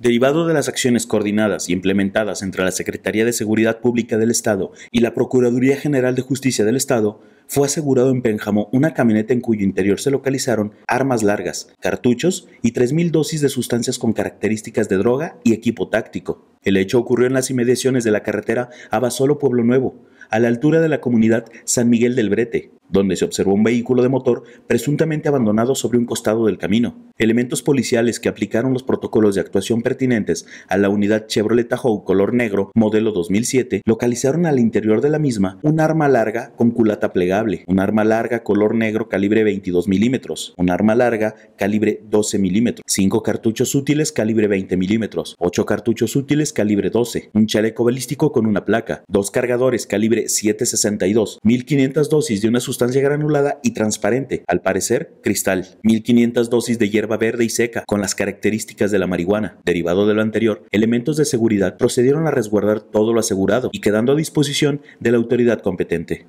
Derivado de las acciones coordinadas y implementadas entre la Secretaría de Seguridad Pública del Estado y la Procuraduría General de Justicia del Estado, fue asegurado en Pénjamo una camioneta en cuyo interior se localizaron armas largas, cartuchos y 3.000 dosis de sustancias con características de droga y equipo táctico. El hecho ocurrió en las inmediaciones de la carretera Abasolo Pueblo Nuevo, a la altura de la comunidad San Miguel del Brete, donde se observó un vehículo de motor presuntamente abandonado sobre un costado del camino. Elementos policiales que aplicaron los protocolos de actuación pertinentes a la unidad Chevrolet Tahoe color negro modelo 2007 localizaron al interior de la misma un arma larga con culata plegable, un arma larga color negro calibre 22 milímetros, un arma larga calibre 12 milímetros, 5 cartuchos útiles calibre 20 milímetros, 8 cartuchos útiles calibre 12, un chaleco balístico con una placa, dos cargadores calibre 762, 1500 dosis de una sustancia sustancia granulada y transparente, al parecer cristal. 1500 dosis de hierba verde y seca, con las características de la marihuana. Derivado de lo anterior, elementos de seguridad procedieron a resguardar todo lo asegurado y quedando a disposición de la autoridad competente.